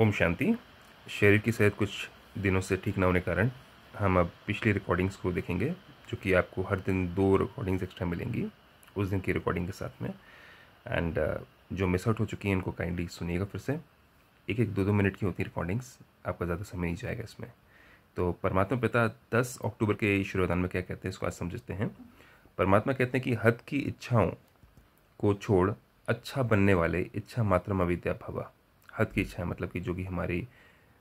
ओम शांति शरीर की सेहत कुछ दिनों से ठीक न होने के कारण हम अब पिछली रिकॉर्डिंग्स को देखेंगे जो कि आपको हर दिन दो रिकॉर्डिंग्स एक्स्ट्रा मिलेंगी उस दिन की रिकॉर्डिंग के साथ में एंड uh, जो मिस आउट हो चुकी हैं इनको काइंडली सुनिएगा फिर से एक एक दो दो मिनट की होती हैं रिकॉर्डिंग्स आपका ज़्यादा समय नहीं जाएगा इसमें तो परमात्मा पिता दस अक्टूबर के ईश्वरदान में क्या कहते हैं इसको आज समझते हैं परमात्मा कहते हैं कि हद की इच्छाओं को छोड़ अच्छा बनने वाले इच्छा मात्र विद्या भवा हद की इच्छाएं मतलब कि जो कि हमारी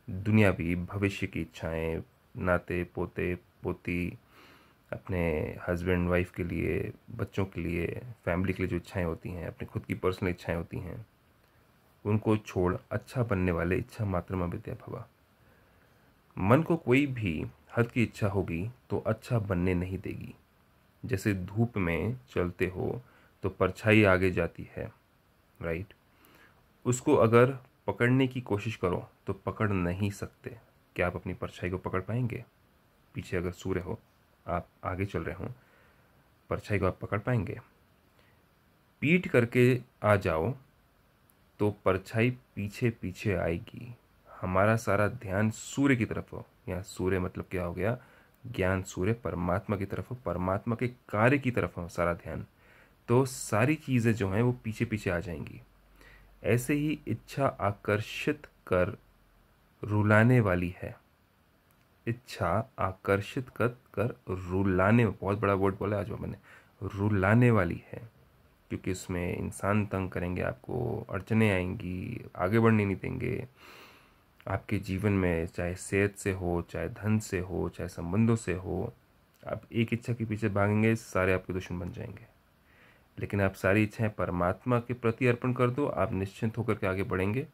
दुनियावी भविष्य की इच्छाएं नाते पोते पोती अपने हस्बैंड वाइफ के लिए बच्चों के लिए फैमिली के लिए जो इच्छाएं होती हैं अपनी खुद की पर्सनल इच्छाएं होती हैं उनको छोड़ अच्छा बनने वाले इच्छा मात्र में विद्या भवा मन को कोई भी हद की इच्छा होगी तो अच्छा बनने नहीं देगी जैसे धूप में चलते हो तो परछाई आगे जाती है राइट उसको अगर पकड़ने की कोशिश करो तो पकड़ नहीं सकते क्या आप अपनी परछाई को पकड़ पाएंगे पीछे अगर सूर्य हो आप आगे चल रहे हों परछाई को आप पकड़ पाएंगे पीट करके आ जाओ तो परछाई पीछे पीछे आएगी हमारा सारा ध्यान सूर्य की तरफ हो या सूर्य मतलब क्या हो गया ज्ञान सूर्य परमात्मा की तरफ हो परमात्मा के कार्य की तरफ हो सारा ध्यान तो सारी चीज़ें जो हैं वो पीछे पीछे आ जाएंगी ऐसे ही इच्छा आकर्षित कर रुलाने वाली है इच्छा आकर्षित कर कर रुलाने बहुत बड़ा वर्ड बोला आज मैंने रुलाने वाली है क्योंकि उसमें इंसान तंग करेंगे आपको अड़चने आएंगी आगे बढ़ने नहीं देंगे आपके जीवन में चाहे सेहत से हो चाहे धन से हो चाहे संबंधों से हो आप एक इच्छा के पीछे भागेंगे सारे आपके दुश्मन बन जाएंगे लेकिन आप सारी इच्छाएं परमात्मा के प्रति अर्पण कर दो आप निश्चिंत होकर के आगे बढ़ेंगे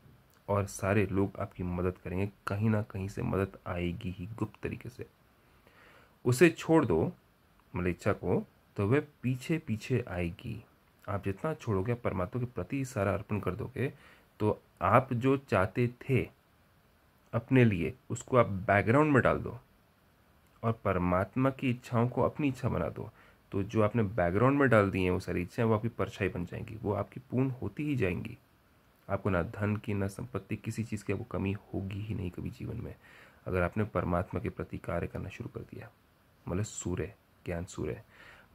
और सारे लोग आपकी मदद करेंगे कहीं ना कहीं से मदद आएगी ही गुप्त तरीके से उसे छोड़ दो मतलब इच्छा को तो वह पीछे पीछे आएगी आप जितना छोड़ोगे परमात्मा के प्रति सारा अर्पण कर दोगे तो आप जो चाहते थे अपने लिए उसको आप बैकग्राउंड में डाल दो और परमात्मा की इच्छाओं को अपनी इच्छा बना दो तो जो आपने बैकग्राउंड में डाल दी हैं वो सारी इच्छाएं वो आपकी परछाई बन जाएंगी वो आपकी पूर्ण होती ही जाएंगी आपको ना धन की ना संपत्ति किसी चीज़ की आपको कमी होगी ही नहीं कभी जीवन में अगर आपने परमात्मा के प्रति कार्य करना शुरू कर दिया मतलब सूर्य ज्ञान सूर्य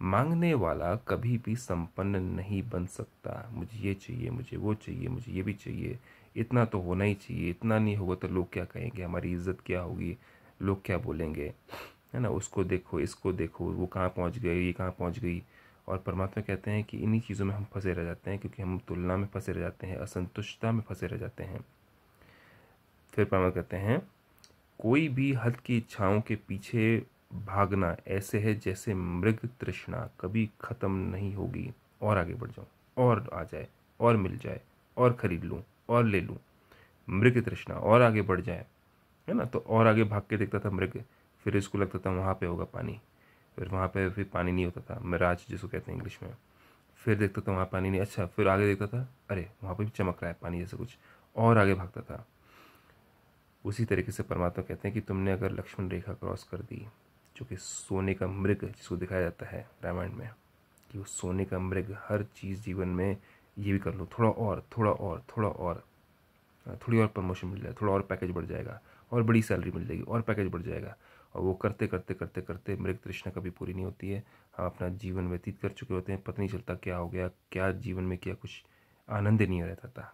मांगने वाला कभी भी संपन्न नहीं बन सकता मुझे ये चाहिए मुझे वो चाहिए मुझे ये भी चाहिए इतना तो होना ही चाहिए इतना नहीं होगा तो लोग क्या कहेंगे हमारी इज्जत क्या होगी लोग क्या बोलेंगे है ना उसको देखो इसको देखो वो कहाँ पहुँच गए ये कहाँ पहुँच गई और परमात्मा कहते हैं कि इन्हीं चीज़ों में हम फंसे रह जाते हैं क्योंकि हम तुलना में फंसे रह जाते हैं असंतुष्टता में फंसे रह जाते हैं फिर परमात्मा कहते हैं कोई भी हद की इच्छाओं के पीछे भागना ऐसे है जैसे मृग तृष्णा कभी ख़त्म नहीं होगी और आगे बढ़ जाऊँ और आ जाए और मिल जाए और ख़रीद लूँ और ले लूँ मृग तृष्णा और आगे बढ़ जाए है ना तो और आगे भाग के देखता था मृग फिर इसको लगता था वहाँ पे होगा पानी फिर वहाँ पे फिर पानी नहीं होता था मराज जिसको कहते हैं इंग्लिश में फिर देखता था वहाँ पानी नहीं अच्छा फिर आगे देखता था अरे वहाँ पर भी चमक रहा है पानी जैसे कुछ और आगे भागता था उसी तरीके से परमात्मा कहते हैं कि तुमने अगर लक्ष्मण रेखा क्रॉस कर दी जो कि सोने का मृग जिसको दिखाया जाता है रामायण में कि वो सोने का मृग हर चीज़ जीवन में ये भी कर लो थोड़ा और थोड़ा और थोड़ा और थोड़ी और प्रमोशन मिल जाए थोड़ा और पैकेज बढ़ जाएगा और बड़ी सैलरी मिल जाएगी और पैकेज बढ़ जाएगा और वो करते करते करते करते मृग तृष्णा कभी पूरी नहीं होती है हम अपना जीवन व्यतीत कर चुके होते हैं पता नहीं चलता क्या हो गया क्या जीवन में क्या कुछ आनंद नहीं रहता था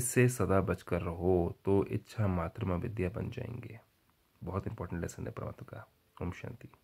इससे सदा बचकर रहो तो इच्छा मात्र में विद्या बन जाएंगे बहुत इंपॉर्टेंट लेसन है परमात्मा का ओम शांति